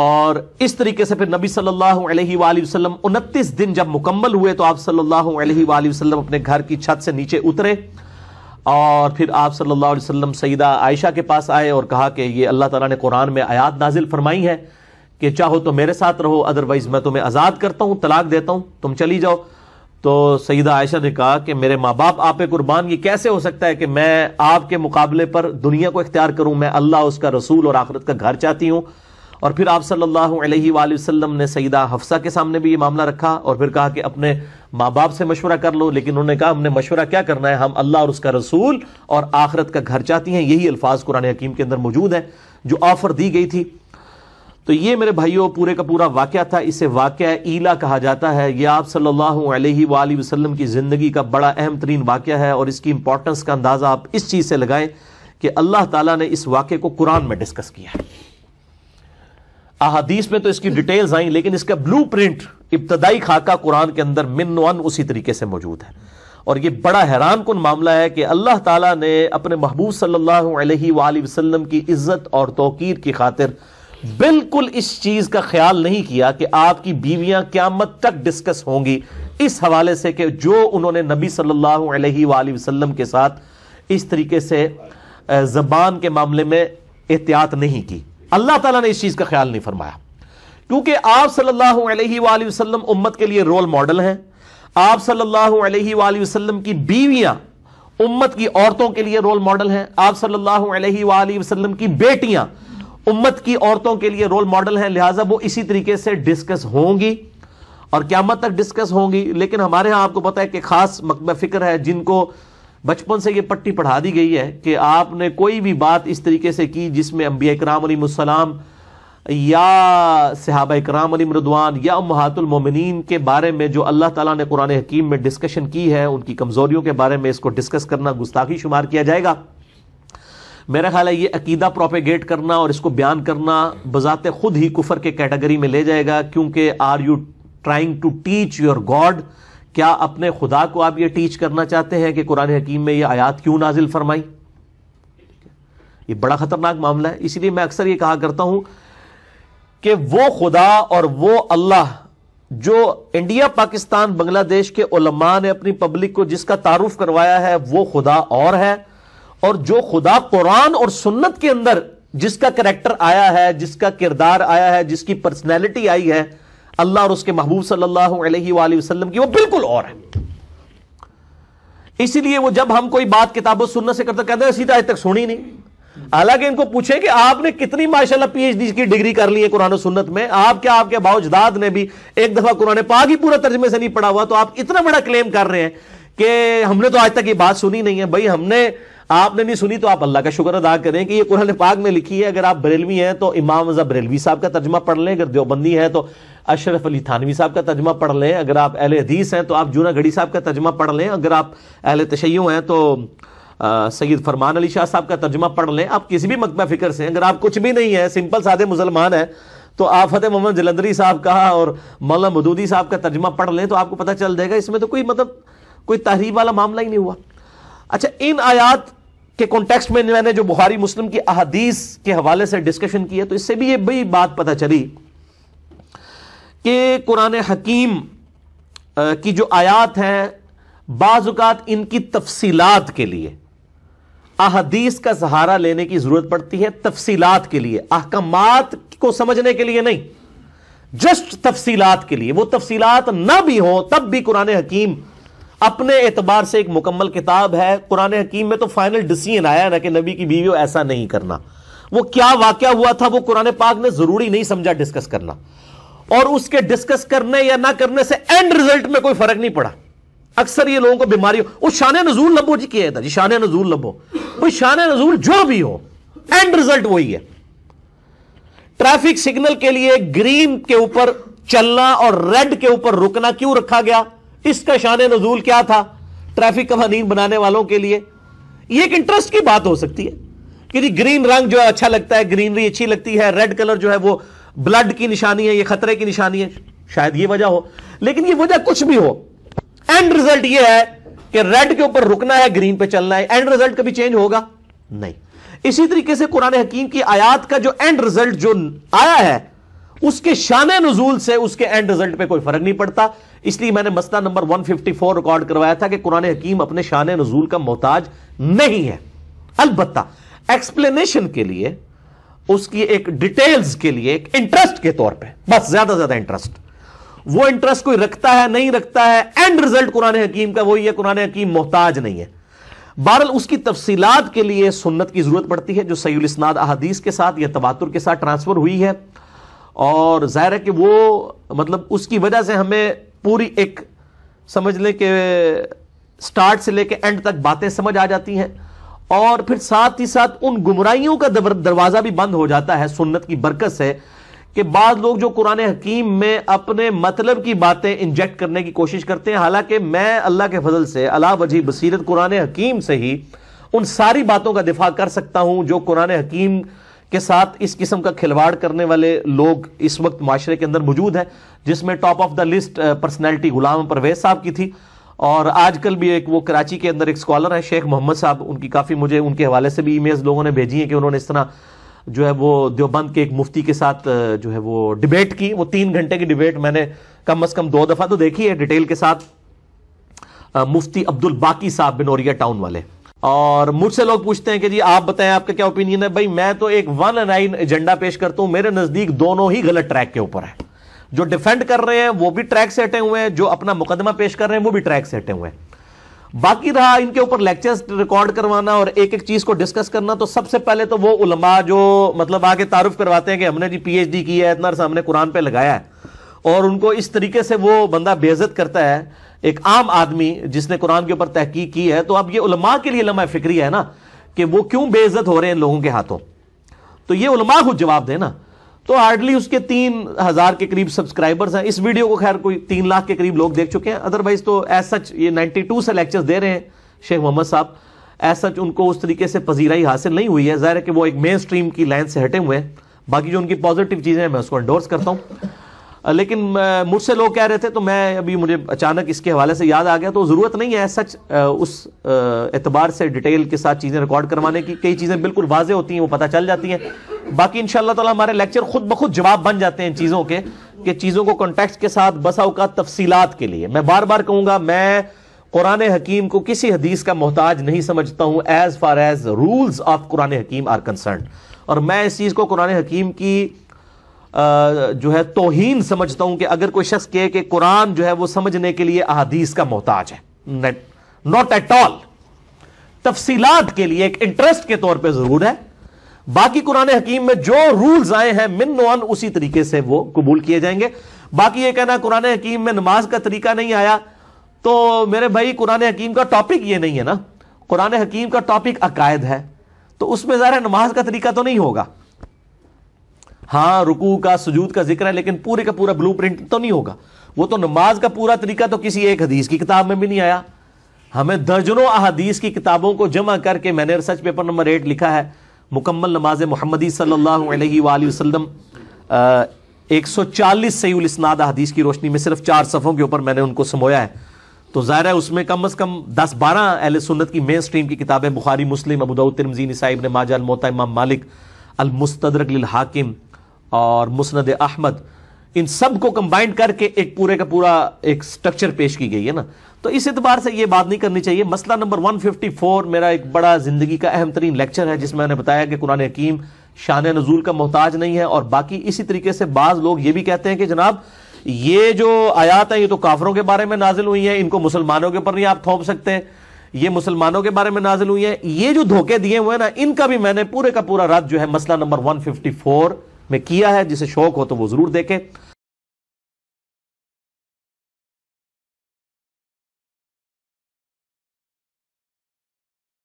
और इस तरीके से फिर नबी सल्लल्लाहु अलैहि वसल्लम 29 दिन जब मुकम्मल हुए तो आप सल्लल्लाहु अलैहि वसल्लम अपने घर की छत से नीचे उतरे और फिर आप सल्लल्लाहु अलैहि वसल्लम सईदा आयशा के पास आए और कहा कि ये अल्लाह ताला ने कुरान में आयात नाजिल फरमाई है कि चाहो तो मेरे साथ रहो अदरवाइज मैं तुम्हें आज़ाद करता हूँ तलाक देता हूँ तुम चली जाओ तो सईदा आयशा ने कहा कि मेरे माँ बाप आप कुर्बान ये कैसे हो सकता है कि मैं आपके मुकाबले पर दुनिया को इख्तियार करूँ मैं अल्लाह उसका रसूल और आखरत का घर चाहती हूँ और फिर आप सल्लल्लाहु अलैहि वसल्लम ने सईदा हफ्सा के सामने भी ये मामला रखा और फिर कहा कि अपने माँ बाप से मशवरा कर लो लेकिन उन्होंने कहा हमने मशवरा क्या करना है हम अल्लाह और उसका रसूल और आखरत का घर चाहती हैं यही अल्फाज कुरान हकीम के अंदर मौजूद है जो ऑफर दी गई थी तो ये मेरे भाइयों पूरे का पूरा वाक्य था इसे वाक़ ईला कहा जाता है यह आप सल्लल्लाहु अलैहि वसल्लम की ज़िंदगी का बड़ा अहम तरीन वाक्य है और इसकी इंपॉर्टेंस का अंदाज़ा आप इस चीज़ से लगाएं कि अल्लाह ताला ने इस वाक्य को कुरान में डिस्कस किया है अहादीस में तो इसकी डिटेल्स आई लेकिन इसका ब्लू प्रिंट इब्तदाई खाका कुरान के अंदर मिन वन उसी तरीके से मौजूद है और ये बड़ा हैरान कन मामला है कि अल्लाह ताला ने अपने महबूब सल्लल्लाहु अलैहि वसल्लम की इज्जत और तोकीर की खातिर बिल्कुल इस चीज का ख्याल नहीं किया कि आपकी बीवियां क्यामत तक डिस्कस होंगी इस हवाले से कि जो उन्होंने नबी सल्लल्लाहु अलैहि वसल्लम के साथ इस तरीके से जबान के मामले में एहतियात नहीं की अल्लाह ताला ने इस चीज का ख्याल नहीं फरमाया क्योंकि आप सल्लल्लाहु अलैहि वसल्लम उम्मत के लिए रोल मॉडल हैं आप सल्लल्लाहु अलैहि वसल्लम की बीवियां उम्मत की औरतों के लिए रोल मॉडल हैं आप सल्लल्लाहु अलैहि वसल्लम की बेटियां उम्मत की औरतों के लिए रोल मॉडल हैं लिहाजा वो इसी तरीके से डिस्कस होंगी और क्या मत तक डिस्कस होंगी लेकिन हमारे यहां आपको पता है कि खास मकब फिक्र है जिनको बचपन से ये पट्टी पढ़ा दी गई है कि आपने कोई भी बात इस तरीके से की जिसमें अम्बिया कराम सलाम या सहाबा कराम मरदवान या महातुलमिन के बारे में जो अल्लाह ताला ने कुरान हकीम में डिस्कशन की है उनकी कमज़ोरियों के बारे में इसको डिस्कस करना गुस्ताखी शुमार किया जाएगा मेरा ख्याल है ये अकीदा प्रोपेगेट करना और इसको बयान करना बजात खुद ही कुफर के कैटेगरी में ले जाएगा क्योंकि are you trying to teach your God क्या अपने खुदा को आप ये टीच करना चाहते हैं कि कुरान हकीम में ये आयात क्यों नाजिल फरमाई ये बड़ा खतरनाक मामला है इसीलिए मैं अक्सर ये कहा करता हूं कि वो खुदा और वो अल्लाह जो इंडिया पाकिस्तान बांग्लादेश के उलमा ने अपनी पब्लिक को जिसका तारुफ करवाया है वो खुदा और है और जो खुदा कुरान और सुन्नत के अंदर जिसका करेक्टर आया है जिसका किरदार आया है जिसकी पर्सनैलिटी आई है अल्लाह और उसके महबूब सल्लल्लाहु अलैहि वसल्लम की वो बिल्कुल और है इसीलिए वो जब हम कोई बात किताबों सुनने से करते कहते हैं सीधा आज तक सुनी नहीं हालांकि इनको पूछे कि आपने कितनी माशाल्लाह पीएचडी की डिग्री कर ली है कुरान सुन्नत में आप क्या आपके बाउजदाद ने भी एक दफा कुरान पाक ही पूरा तर्जमे से नहीं पढ़ा हुआ तो आप इतना बड़ा क्लेम कर रहे हैं कि हमने तो आज तक ये बात सुनी नहीं है भाई हमने आपने नहीं सुनी तो आप अल्लाह का शुक्र अदा करें कि ये कुरान पाक में लिखी है अगर आप बरेलवी हैं तो इमाम रजा बरेलवी साहब का तर्जमा पढ़ लें अगर देवबंदी है तो अशरफ अली थानवी साहब का तर्जमा पढ़ लें अगर आप अहल हदीस हैं तो आप जूना घड़ी साहब का तर्जमा पढ़ लें अगर आप अहल तशैयों हैं तो सैयद फरमान अली शाह साहब का तर्जमा पढ़ लें आप किसी भी मकबा फिक्र से अगर आप कुछ भी नहीं है सिंपल साधे मुसलमान हैं तो आप फतेह मोहम्मद जलंधरी साहब का और मौलाना मदूदी साहब का तर्जमा पढ़ लें तो आपको पता चल जाएगा इसमें तो कोई मतलब कोई तहरीब वाला मामला ही नहीं हुआ अच्छा इन आयात के कॉन्टेक्स्ट में मैंने जो बुहारी मुस्लिम की अहादीस के हवाले से डिस्कशन किया तो इससे भी ये बड़ी बात पता चली कि कुरान हकीम की जो आयात हैं बाज़ात इनकी तफसीलात के लिए अहदीस का सहारा लेने की जरूरत पड़ती है तफसीलात के लिए अहकाम को समझने के लिए नहीं जस्ट तफसीलात के लिए वो तफसीलात ना भी हो तब भी कुरान हकीम अपने एतबार से एक मुकम्मल किताब है कुरान हकीम में तो फाइनल डिसीजन आया ना कि नबी की बीवी ऐसा नहीं करना वो क्या वाक्य हुआ था वो कुरान पाक ने जरूरी नहीं समझा डिस्कस करना और उसके डिस्कस करने या ना करने से एंड रिजल्ट में कोई फर्क नहीं पड़ा अक्सर ये लोगों को बीमारी हो शान नजूल लबो जी किया था जी शान नजूल लबो कोई शान नजूल जो भी हो एंड रिजल्ट वही है ट्रैफिक सिग्नल के लिए ग्रीन के ऊपर चलना और रेड के ऊपर रुकना क्यों रखा गया इसका शान नजूल क्या था ट्रैफिक कवानीन बनाने वालों के लिए यह एक इंटरेस्ट की बात हो सकती है कि ग्रीन रंग जो है अच्छा लगता है ग्रीनरी अच्छी लगती है रेड कलर जो है वो ब्लड की निशानी है ये खतरे की निशानी है शायद ये वजह हो लेकिन ये वजह कुछ भी हो एंड रिजल्ट ये है कि रेड के ऊपर रुकना है ग्रीन पे चलना है एंड रिजल्ट कभी चेंज होगा नहीं इसी तरीके से कुरान हकीम की आयात का जो एंड रिजल्ट जो आया है उसके शान नजूल से उसके एंड रिजल्ट पे कोई फर्क नहीं पड़ता इसलिए मैंने मसला नंबर 154 रिकॉर्ड करवाया था कि कुरान हकीम अपने शान नजूल का मोहताज नहीं है अलबत्ता एक्सप्लेनेशन के लिए उसकी एक डिटेल्स के लिए एक इंटरेस्ट के तौर पे बस ज्यादा ज्यादा इंटरेस्ट वो इंटरेस्ट कोई रखता है नहीं रखता है एंड रिजल्ट कुरान हकीम का वही है कुरान हकीम मोहताज नहीं है बहरल उसकी तफसीलात के लिए सुन्नत की जरूरत पड़ती है जो सैलस्नाद अहदीस के साथ या तबातुर के साथ ट्रांसफर हुई है और जाहिर है कि वो मतलब उसकी वजह से हमें पूरी एक समझ लें कि स्टार्ट से लेकर एंड तक बातें समझ आ जाती हैं और फिर साथ ही साथ उन गुमराइयों का दरवाजा भी बंद हो जाता है सुन्नत की बरकत से कि बाद लोग जो कुरान हकीम में अपने मतलब की बातें इंजेक्ट करने की कोशिश करते हैं हालांकि मैं अल्लाह के फजल से अला वजी बसीरत कुरान हकीम से ही उन सारी बातों का दिफा कर सकता हूं जो कुरान हकीम के साथ इस किस्म का खिलवाड़ करने वाले लोग इस वक्त माशरे के अंदर मौजूद हैं जिसमें top of the list personality Ghulam Parvez साहब की थी और आजकल भी एक वो कराची के अंदर एक स्कॉलर है शेख मोहम्मद साहब उनकी काफ़ी मुझे उनके हवाले से भी ईमेल्स लोगों ने भेजी है कि उन्होंने इस तरह जो है वो देवबंद के एक मुफ्ती के साथ जो है वो डिबेट की वो तीन घंटे की डिबेट मैंने कम अज़ कम दो दफ़ा तो देखी है डिटेल के साथ मुफ्ती अब्दुल बाकी साहब बिनोरिया टाउन वाले और मुझसे लोग पूछते हैं कि जी आप बताएं आपका क्या ओपिनियन है भाई मैं तो एक वन एंड एजेंडा पेश करता हूं मेरे नज़दीक दोनों ही गलत ट्रैक के ऊपर है जो डिफेंड कर रहे हैं वो भी ट्रैक से हटे हुए हैं जो अपना मुकदमा पेश कर रहे हैं वो भी ट्रैक से हटे हुए हैं बाकी रहा इनके ऊपर लेक्चर रिकॉर्ड करवाना और एक एक चीज को डिस्कस करना तो सबसे पहले तो वो उलमा जो मतलब आके तारुफ करवाते हैं कि हमने जी पीएचडी की है इतना हमने कुरान पे लगाया है और उनको इस तरीके से वो बंदा बेजत करता है एक आम आदमी जिसने कुरान के ऊपर तहकीक की है तो अब ये उलमा के लिए लम्हा फिक्री है ना कि वो क्यों बेजत हो रहे हैं लोगों के हाथों तो ये उलमा खुद जवाब देना तो हार्डली उसके तीन हजार के करीब सब्सक्राइबर्स हैं इस वीडियो को खैर कोई तीन लाख के करीब लोग देख चुके हैं अदरवाइज तो एज सच ये 92 से लेक्चर्स दे रहे हैं शेख मोहम्मद साहब एज सच उनको उस तरीके से पजीराई हासिल नहीं हुई है जाहिर है कि वो एक मेन स्ट्रीम की लाइन से हटे हुए हैं बाकी जो उनकी पॉजिटिव चीज़ें हैं मैं उसको एंडोर्स करता हूँ लेकिन मुझसे लोग कह रहे थे तो मैं अभी मुझे अचानक इसके हवाले से याद आ गया तो ज़रूरत नहीं है सच उस एतबार से डिटेल के साथ चीज़ें रिकॉर्ड करवाने की कई चीज़ें बिल्कुल वाजे होती हैं वो पता चल जाती हैं बाकी इन तो हमारे लेक्चर खुद ब खुद जवाब बन जाते हैं इन चीज़ों के कि चीज़ों को कॉन्टेक्ट के साथ बसा अवकात तफसीलात के लिए मैं बार बार कहूंगा मैं कुरान हकीम को किसी हदीस का मोहताज नहीं समझता हूँ as far as rules of Quran Hakeem are concern और मैं इस चीज़ को कुरान हकीम की जो है तोहीन समझता हूं कि अगर कोई शख्स कहे कि कुरान जो है वो समझने के लिए अहादीस का मोहताज है नॉट एट ऑल तफसीलात के लिए एक इंटरेस्ट के तौर पर जरूर है बाकी कुरान हकीम में जो रूल्स आए हैं मिन नोन उसी तरीके से वो कबूल किए जाएंगे बाकी ये कहना कुरान हकीम में नमाज का तरीका नहीं आया तो मेरे भाई कुरान हकीम का टॉपिक ये नहीं है ना कुरान हकीम का टॉपिक अकायद है तो उसमें ज़ाहिर नमाज का तरीका तो नहीं होगा हाँ रुकू का सुजूद का जिक्र है लेकिन पूरे का पूरा ब्लू तो नहीं होगा वो तो नमाज का पूरा तरीका तो किसी एक हदीस की किताब में भी नहीं आया हमें दर्जनों अहदीस की किताबों को जमा करके मैंने रिसर्च पेपर नंबर एट लिखा है मुकम्मल नमाज मोहम्मदी सल्लल्लाहु अलैहि वसल्लम एक सौ चालीस सईल इसनाद हदीस की रोशनी में सिर्फ चार सफ़ों के ऊपर मैंने उनको समोया है तो ज़ाहिर है उसमें कम अज़ कम दस बारह अहल सुन्नत की मेन स्ट्रीम की किताबें बुखारी मुस्लिम अबूदाउद तिरमजीन साहिब ने माजा अलमोता इमाम मालिक अलमुस्तरक हाकिम और मुस्नद अहमद इन सब को कंबाइंड करके एक पूरे का पूरा एक स्ट्रक्चर पेश की गई है ना तो इस एतबार से ये बात नहीं करनी चाहिए मसला नंबर 154 मेरा एक बड़ा जिंदगी का अहम तरीन लेक्चर है जिसमें मैंने बताया कि कुरान हकीम शान नजूल का मोहताज नहीं है और बाकी इसी तरीके से बाज लोग ये भी कहते हैं कि जनाब ये जो आयात है ये तो काफरों के बारे में नाजिल हुई है इनको मुसलमानों के ऊपर नहीं आप थोप सकते ये मुसलमानों के बारे में नाजिल हुई है ये जो धोखे दिए हुए हैं ना इनका भी मैंने पूरे का पूरा रद्द जो है मसला नंबर वन में किया है जिसे शौक हो तो वो ज़रूर देखें